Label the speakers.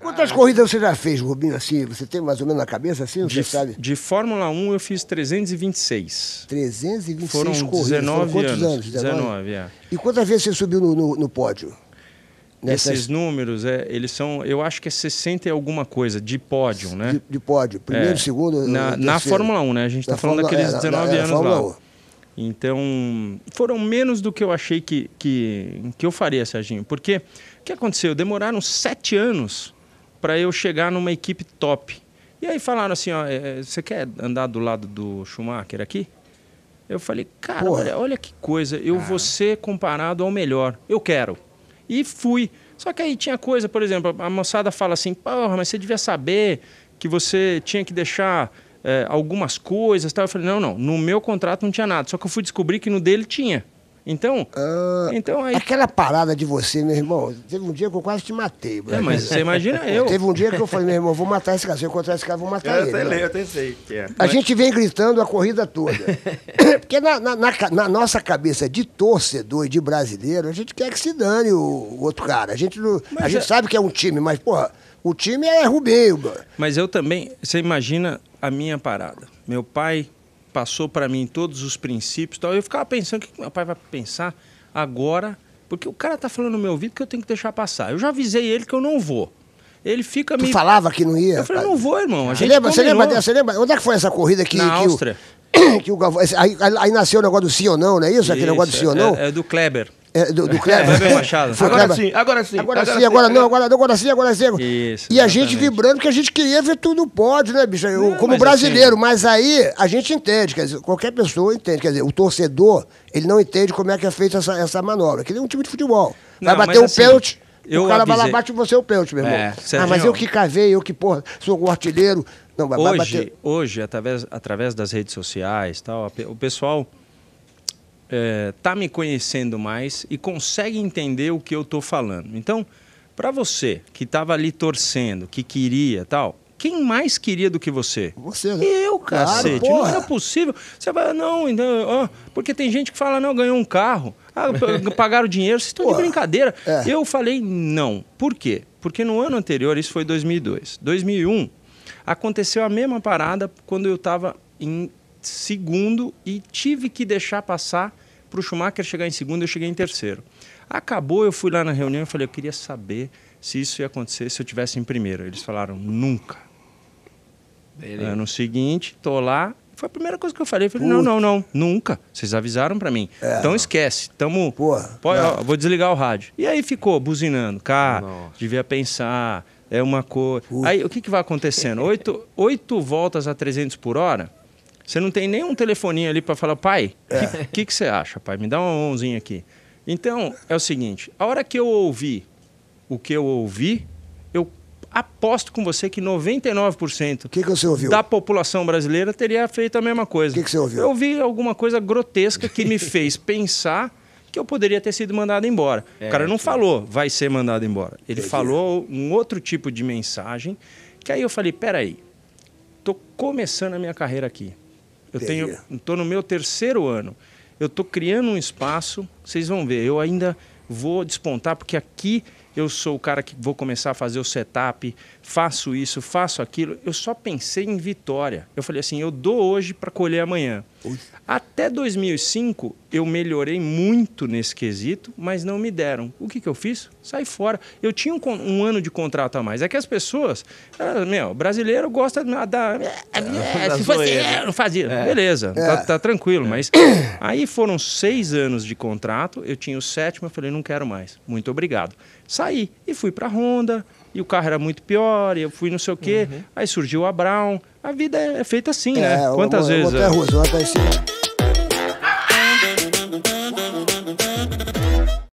Speaker 1: Quantas
Speaker 2: corridas você já fez, Rubinho, assim? Você tem mais ou menos na cabeça, assim, de,
Speaker 1: você sabe? De Fórmula 1 eu fiz 326. 326 Foram corridas. 19 Foram quantos anos? anos? 19, 19 é.
Speaker 2: E quantas vezes você subiu no, no, no pódio? Nessas... Esses
Speaker 1: números, é, eles são, eu acho que é 60 e alguma coisa, de pódio, né? De, de pódio, primeiro, é. segundo, na, eh, na, Fórmula 1, né? A gente está falando Fórmula, daqueles é, 19 na, é, na, anos Fórmula lá. 1. Então, foram menos do que eu achei que, que, que eu faria, Serginho. Porque o que aconteceu? Demoraram sete anos para eu chegar numa equipe top. E aí falaram assim, ó, é, é, você quer andar do lado do Schumacher aqui? Eu falei, cara, olha, olha, que coisa, eu ah. vou ser comparado ao melhor, eu quero. E fui. Só que aí tinha coisa, por exemplo, a moçada fala assim, porra, mas você devia saber que você tinha que deixar é, algumas coisas tal. Eu falei, não, não, no meu contrato não tinha nada. Só que eu fui descobrir que no dele tinha.
Speaker 2: Então, ah, então aí... aquela parada de você, meu irmão, teve um dia que eu quase te matei. É, mas você imagina eu. Teve um dia que eu falei, meu irmão, vou matar esse cara, se eu encontrar esse cara, vou matar eu ele. Até né? eu até sei é. A mas... gente vem gritando a corrida toda. Porque na, na, na, na, nossa cabeça de torcedor e de brasileiro, a gente quer que se dane o, o outro cara. A gente, não, a é... sabe que é um time, mas, porra, o time é Rubinho.
Speaker 1: Mas eu também, você imagina a minha parada. Meu pai passou para mim todos os princípios tal. Eu ficava pensando, o que meu pai vai pensar agora? Porque o cara tá falando no meu ouvido que eu tenho que deixar passar. Eu já avisei ele que eu não vou.
Speaker 2: Ele fica me. falava que não ia? Eu falei, não vou, irmão. lembra, você, lembra, você lembra? Onde é que foi essa corrida que. Na que Áustria. O, que o aí, aí, nasceu o negócio do sim ou não, não é isso? isso Aquele negócio do sim ou é, não? É, é do Kleber. É, do, do Kleber. É, é Machado. Foi agora Kleber. sim, agora sim. Agora, agora sim, agora é não, agora não, agora sim, agora sim. Isso, e exatamente. a gente vibrando que a gente queria ver tudo no pódio, né, bicho? Eu, não, como mas assim, brasileiro. Assim... Mas aí a gente entende, quer dizer, qualquer pessoa entende. Quer dizer, o torcedor, ele não entende como é que é feita essa, essa manobra. Que é um time de futebol. Vai não, bater um assim, pênalti. Eu o cara avisei. vai lá, bate você o pênalti, meu irmão. É, ah, mas eu que cavei, eu que, porra, sou o artilheiro. Não, vai, hoje, vai bater.
Speaker 1: Hoje, através, através das redes sociais, tal, o pessoal está é, tá me conhecendo mais e consegue entender o que eu estou falando. Então, para você que estava ali torcendo, que queria tal, quem mais queria do que você?
Speaker 2: Você, né? Eu, cacete. não era
Speaker 1: possível. Você vai, não, então, porque tem gente que fala, não, ganhou um carro, ah, pagaram dinheiro, vocês estão de brincadeira. É. Eu falei, não. Por quê? Porque no ano anterior, isso foi 2002. 2001, aconteceu a mesma parada quando eu estava em segundo e tive que deixar passar para o Schumacher chegar em segundo, eu cheguei em terceiro. Acabou, eu fui lá na reunião e falei, eu queria saber se isso ia acontecer se eu tivesse em primeiro. Eles falaram, nunca. Beleza. Ano seguinte, tô lá, foi a primeira coisa que eu falei. Eu falei, não, não, não, nunca. Vocês avisaram para mim. É, então não. esquece. Tamo. Porra, pô, ó, vou desligar o rádio. E aí ficou buzinando. Cara, Nossa. devia pensar. É uma coisa. Aí o que, que vai acontecendo? Oito, oito voltas a 300 por hora? Você não tem nenhum telefoninho ali para falar, pai, o é. que, que, você acha, pai? Me dá uma onzinha aqui. Então, é o seguinte: a hora que eu ouvi o que eu ouvi, eu aposto com você que 99% que que da população brasileira teria feito a mesma coisa. O que, que você ouviu? Eu ouvi alguma coisa grotesca que me fez pensar que eu poderia ter sido mandado embora. É, o cara é, não falou, vai ser mandado embora. Ele Entendi. falou um outro tipo de mensagem, que aí eu falei, peraí, tô começando a minha carreira aqui eu tenho, estou no meu terceiro ano. Eu estou criando um espaço. Vocês vão ver. Eu ainda vou despontar porque aqui eu sou o cara que vou começar a fazer o setup, faço isso, faço aquilo. Eu só pensei em vitória. Eu falei assim, eu dou hoje para colher amanhã. Até 2005 eu melhorei muito nesse quesito, mas não me deram. O que, que eu fiz? Saí fora. Eu tinha um, um ano de contrato a mais. É que as pessoas, ah, meu, brasileiro gosta da. da
Speaker 2: é, é, é se fosse, é, não fazia. É. Beleza, é. tá, tá,
Speaker 1: tranquilo. Mas aí foram seis anos de contrato, eu tinha o sétimo, eu falei, não quero mais. Muito obrigado. Saí e fui para Honda, e o carro era muito pior, e eu fui não sei o quê. Uhum. Aí surgiu a Brown a vida é feita assim, né? é, né? Quantas eu, vezes? Eu vou até, a Russo,
Speaker 2: eu vou até a